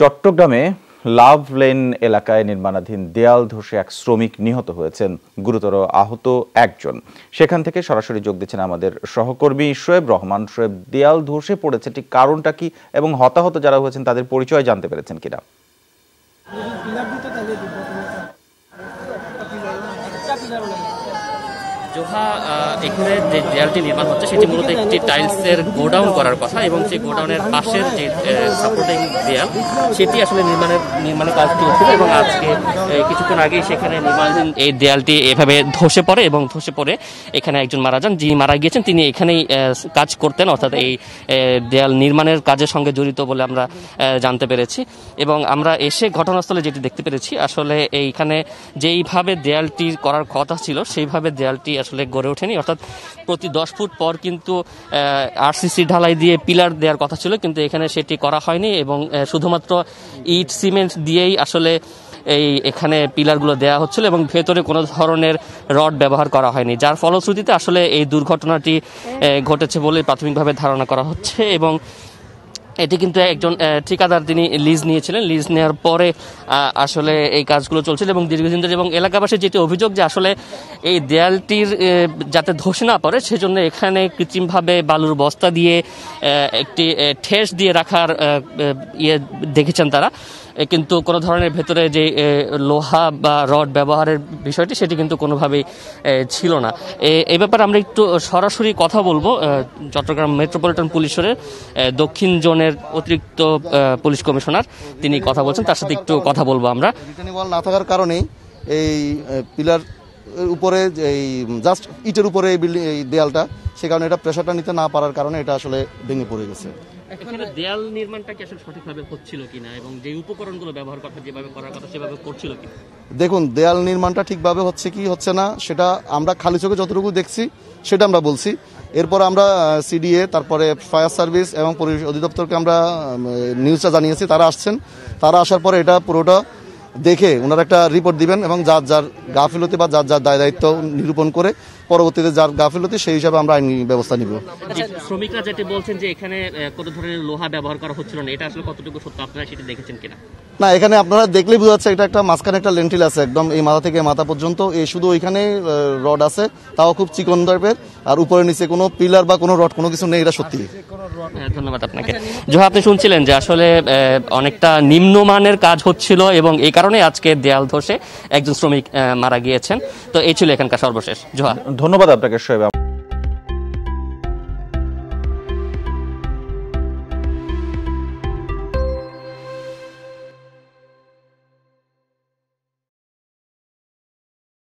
চট্টগ্রামে লাভ লেন এলাকায় নির্মাণাধীন দেয়াল ধসে এক শ্রমিক নিহত হয়েছেন গুরুতর আহত একজন সেখান থেকে সরাসরি যোগ দিচ্ছেন আমাদের সহকর্মী শোয়েব রহমান শোয়েব দেয়াল ধসে পড়েছে ঠিক কারণটা কি এবং হতাহত যারা হয়েছেন তাদের পরিচয় জানতে পেরেছেন কিনা জোহা এখানে যে দেয়ালটি নির্মাণ হচ্ছে সেটি মূলত একটি টাইলসের গোডাউন করার কথা এবং সেই গোডাউনের পাশের যে সাপোর্টিং দেয়াল সেটি আসলে নির্মাণের নির্মাণের কাজটি চলছিল এবং আজকে কিছুক্ষণ আগেই সেখানে নির্মাণাধীন এই দেয়ালটি এভাবে ধসে পড়ে এবং ধসে পড়ে এখানে একজন মারা যান যিনি মারা গিয়েছেন তিনি এখানেই কাজ করতেন অর্থাৎ এই দেয়াল নির্মাণের কাজের সঙ্গে জড়িত বলে আমরা জানতে পেরেছি এবং আমরা এসে ঘটনাস্থলে যেটি দেখতে পেরেছি আসলে এইখানে যেইভাবে দেয়ালটি করার কথা ছিল সেইভাবে দেয়ালটি আসলে গড়ে ওঠেনি অর্থাৎ প্রতি দশ ফুট পর কিন্তু আরসিসি ঢালাই দিয়ে পিলার দেওয়ার কথা ছিল কিন্তু এখানে সেটি করা হয়নি এবং শুধুমাত্র ইট সিমেন্ট দিয়েই আসলে এই এখানে পিলারগুলো দেওয়া হচ্ছিল এবং ভেতরে কোনো ধরনের রড ব্যবহার করা হয়নি যার ফলশ্রুতিতে আসলে এই দুর্ঘটনাটি ঘটেছে বলে প্রাথমিকভাবে ধারণা করা হচ্ছে এবং এটি কিন্তু একজন ঠিকাদার তিনি লিজ নিয়েছিলেন লিজ নেওয়ার পরে আসলে এই কাজগুলো চলছিল এবং দীর্ঘদিন ধরে এবং এলাকাবাসীর যেটি অভিযোগ যে আসলে এই দেয়ালটির যাতে ধসে না পড়ে সেজন্য এখানে কৃত্রিমভাবে বালুর বস্তা দিয়ে একটি ঠেস দিয়ে রাখার ইয়ে দেখেছেন তারা কিন্তু কোনো ধরনের ভেতরে যে লোহা বা রড ব্যবহারের বিষয়টি সেটি কিন্তু কোনোভাবেই ছিল না এই ব্যাপারে আমরা একটু সরাসরি কথা বলবো চট্টগ্রাম মেট্রোপলিটন পুলিশের দক্ষিণ জোনের অতিরিক্ত পুলিশ কমিশনার তিনি কথা বলছেন তার সাথে একটু কথা বলবো আমরা না থাকার কারণেই এই পিলার উপরে এই জাস্ট ইটের উপরে এই বিল্ডিং এই দেয়ালটা সে কারণে এটা প্রেশারটা নিতে না পারার কারণে এটা আসলে ভেঙে পড়ে গেছে এখানে দেয়াল নির্মাণটা কি আসলে সঠিকভাবে হচ্ছিল কিনা এবং যে উপকরণগুলো ব্যবহার যেভাবে করার কথা সেভাবে করছিল দেখুন দেয়াল নির্মাণটা ঠিকভাবে হচ্ছে কি হচ্ছে না সেটা আমরা খালি চোখে যতটুকু দেখছি সেটা আমরা বলছি এরপর আমরা সিডিএ তারপরে ফায়ার সার্ভিস এবং পরিবেশ অধিদপ্তরকে আমরা নিউজটা জানিয়েছি তারা আসছেন তারা আসার পরে এটা পুরোটা দেখে ওনারা একটা রিপোর্ট দিবেন এবং যার যার গাফিলতি বা যার যার দায় দায়িত্ব নিরূপণ করে পরবর্তীতে যার গাফিলতি সেই হিসাবে আমরা আইনি ব্যবস্থা নিব আচ্ছা, শ্রমিকরা যেটি বলছেন যে এখানে কত ধরনের লোহা ব্যবহার করা হচ্ছিল না এটা আসলে কতটুকু সত্য আপনারা সেটা দেখেছেন কিনা না এখানে আপনারা দেখলেই বোঝা যাচ্ছে এটা একটা মাঝখানে একটা লেন্টিল আছে একদম এই মাথা থেকে মাথা পর্যন্ত এই শুধু ওইখানে রড আছে তাও খুব চিকন টাইপের আর উপরে নিচে কোনো পিলার বা কোনো রড কোনো কিছু নেই এটা সত্যি ধন্যবাদ আপনাকে জোহা আপনি শুনছিলেন যে আসলে অনেকটা নিম্নমানের কাজ হচ্ছিল এবং এই কারণে আজকে দেয়াল ধসে একজন শ্রমিক মারা গিয়েছেন তো এই ছিল এখানকার সর্বশেষ জোহা ধন্যবাদ আপনাকে শোয়েব